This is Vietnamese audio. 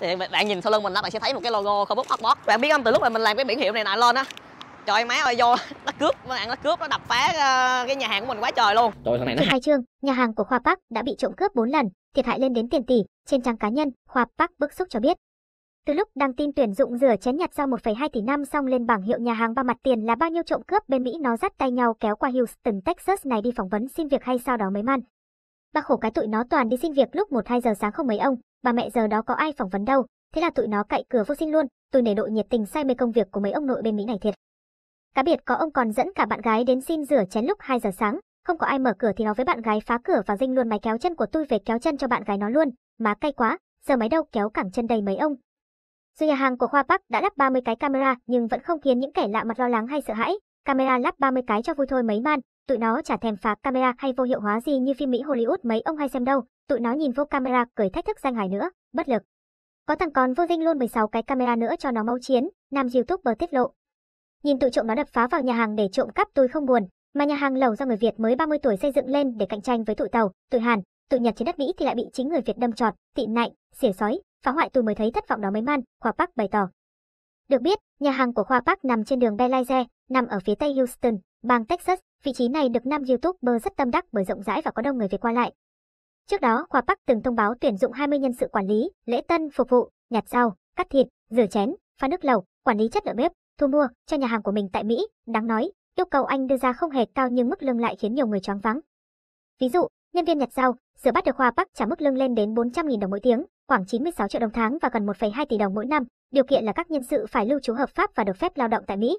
thì bạn nhìn sau lưng mình là bạn sẽ thấy một cái logo Facebook Hotbot bạn biết không từ lúc mà mình làm cái biển hiệu này lại lên á trời má ơi vô nó cướp bạn nó cướp nó đập phá ờ, cái nhà hàng của mình quá trời luôn rồi thằng này nó hai chương nhà hàng của khoa park đã bị trộm cướp 4 lần thiệt hại lên đến tiền tỷ trên trang cá nhân khoa park bức xúc cho biết từ lúc đăng tin tuyển dụng rửa chén nhặt sau 1,2 tỷ năm xong lên bảng hiệu nhà hàng ba mặt tiền là bao nhiêu trộm cướp bên Mỹ nó dắt tay nhau kéo qua Houston, Texas này đi phỏng vấn xin việc hay sau đó mới man. Bà khổ cái tụi nó toàn đi xin việc lúc 1-2 giờ sáng không mấy ông, bà mẹ giờ đó có ai phỏng vấn đâu, thế là tụi nó cậy cửa vô sinh luôn, tôi nể độ nhiệt tình say mê công việc của mấy ông nội bên Mỹ này thiệt. Cá biệt có ông còn dẫn cả bạn gái đến xin rửa chén lúc 2 giờ sáng, không có ai mở cửa thì nó với bạn gái phá cửa và dinh luôn máy kéo chân của tôi về kéo chân cho bạn gái nó luôn, má cay quá, giờ máy đâu kéo cẳng chân đầy mấy ông. Dù nhà hàng của Khoa Park đã lắp 30 cái camera nhưng vẫn không khiến những kẻ lạ mặt lo lắng hay sợ hãi, camera lắp 30 cái cho vui thôi mấy man, tụi nó chả thèm phá camera hay vô hiệu hóa gì như phim Mỹ Hollywood mấy ông hay xem đâu, tụi nó nhìn vô camera cười thách thức danh hài nữa, bất lực. Có thằng còn vô dinh luôn 16 cái camera nữa cho nó mau chiến, nam youtuber tiết lộ. Nhìn tụi trộm nó đập phá vào nhà hàng để trộm cắp tôi không buồn, mà nhà hàng lầu do người Việt mới 30 tuổi xây dựng lên để cạnh tranh với tụi Tàu, tụi Hàn, tụi Nhật trên đất Mỹ thì lại bị chính người Việt đâm trọt, tị nạnh, xỉa sói, phá hoại tôi mới thấy thất vọng đó mới man, Khoa Park bày tỏ. Được biết, nhà hàng của Khoa Park nằm trên đường Belize, nằm ở phía tây Houston, bang Texas, Vị trí này được nam YouTuber rất tâm đắc bởi rộng rãi và có đông người về qua lại. Trước đó, khoa Park từng thông báo tuyển dụng 20 nhân sự quản lý, lễ tân phục vụ, nhặt rau, cắt thịt, rửa chén, pha nước lẩu, quản lý chất lượng bếp, thu mua cho nhà hàng của mình tại Mỹ. Đáng nói, yêu cầu anh đưa ra không hề cao nhưng mức lương lại khiến nhiều người choáng váng. Ví dụ, nhân viên nhặt rau, rửa bát được khoa Park trả mức lương lên đến 400.000 đồng mỗi tiếng, khoảng 96 triệu đồng tháng và gần 1,2 tỷ đồng mỗi năm. Điều kiện là các nhân sự phải lưu trú hợp pháp và được phép lao động tại Mỹ.